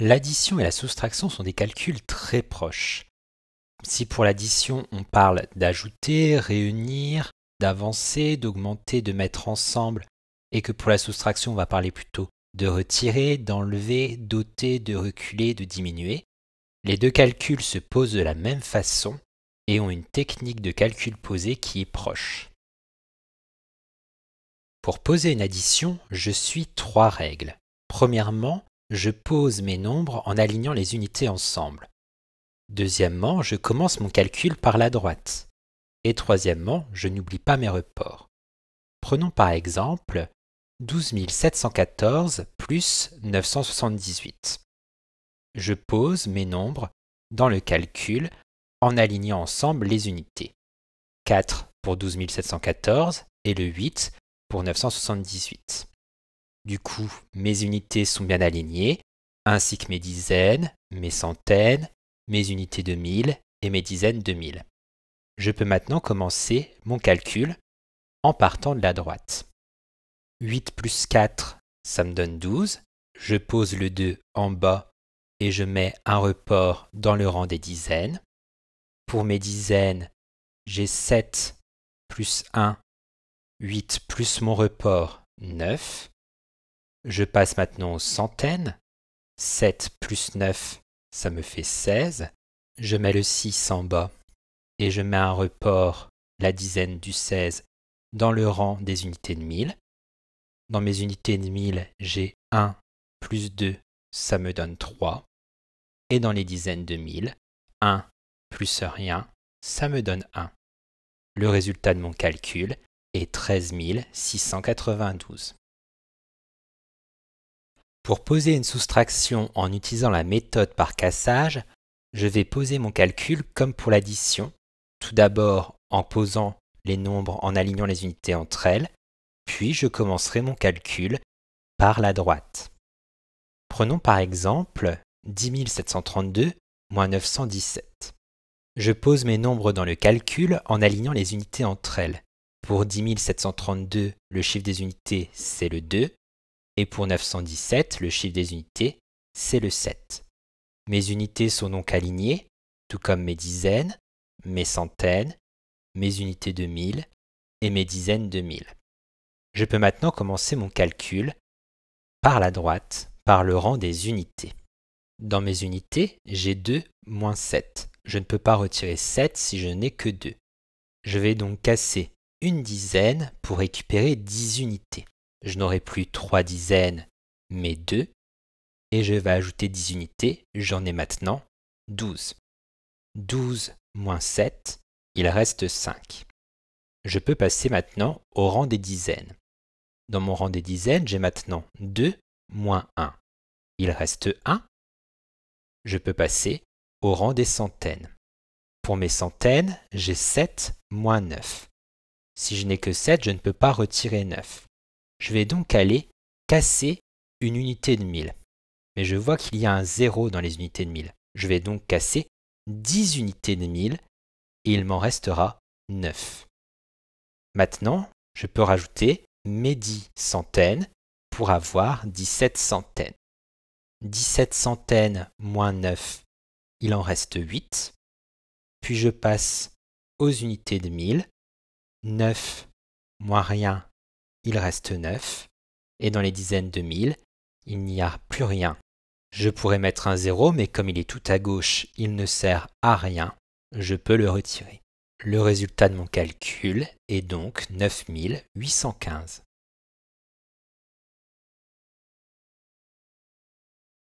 L'addition et la soustraction sont des calculs très proches. Si pour l'addition on parle d'ajouter, réunir, d'avancer, d'augmenter, de mettre ensemble, et que pour la soustraction on va parler plutôt de retirer, d'enlever, d'ôter, de reculer, de diminuer, les deux calculs se posent de la même façon et ont une technique de calcul posée qui est proche. Pour poser une addition, je suis trois règles. Premièrement, je pose mes nombres en alignant les unités ensemble. Deuxièmement, je commence mon calcul par la droite. Et troisièmement, je n'oublie pas mes reports. Prenons par exemple 12 714 plus 978. Je pose mes nombres dans le calcul en alignant ensemble les unités. 4 pour 12 714 et le 8 pour 978. Du coup, mes unités sont bien alignées, ainsi que mes dizaines, mes centaines, mes unités de 1000 et mes dizaines de 1000. Je peux maintenant commencer mon calcul en partant de la droite. 8 plus 4, ça me donne 12. Je pose le 2 en bas et je mets un report dans le rang des dizaines. Pour mes dizaines, j'ai 7 plus 1, 8 plus mon report, 9. Je passe maintenant aux centaines. 7 plus 9, ça me fait 16. Je mets le 6 en bas et je mets un report, la dizaine du 16, dans le rang des unités de 1000. Dans mes unités de 1000, j'ai 1 plus 2, ça me donne 3. Et dans les dizaines de 1000, 1 plus rien, ça me donne 1. Le résultat de mon calcul est 13 692. Pour poser une soustraction en utilisant la méthode par cassage, je vais poser mon calcul comme pour l'addition, tout d'abord en posant les nombres en alignant les unités entre elles, puis je commencerai mon calcul par la droite. Prenons par exemple 10732 moins 917. Je pose mes nombres dans le calcul en alignant les unités entre elles. Pour 10732, le chiffre des unités, c'est le 2. Et pour 917, le chiffre des unités, c'est le 7. Mes unités sont donc alignées, tout comme mes dizaines, mes centaines, mes unités de 1000 et mes dizaines de 1000. Je peux maintenant commencer mon calcul par la droite, par le rang des unités. Dans mes unités, j'ai 2 moins 7. Je ne peux pas retirer 7 si je n'ai que 2. Je vais donc casser une dizaine pour récupérer 10 unités je n'aurai plus 3 dizaines, mais 2, et je vais ajouter 10 unités, j'en ai maintenant 12. 12 moins 7, il reste 5. Je peux passer maintenant au rang des dizaines. Dans mon rang des dizaines, j'ai maintenant 2 moins 1. Il reste 1. Je peux passer au rang des centaines. Pour mes centaines, j'ai 7 moins 9. Si je n'ai que 7, je ne peux pas retirer 9. Je vais donc aller casser une unité de 1000. Mais je vois qu'il y a un 0 dans les unités de 1000. Je vais donc casser 10 unités de 1000 et il m'en restera 9. Maintenant, je peux rajouter mes 10 centaines pour avoir 17 centaines. 17 centaines moins 9, il en reste 8. Puis je passe aux unités de 1000. 9 moins rien, il reste 9, et dans les dizaines de mille, il n'y a plus rien. Je pourrais mettre un 0, mais comme il est tout à gauche, il ne sert à rien, je peux le retirer. Le résultat de mon calcul est donc 9815.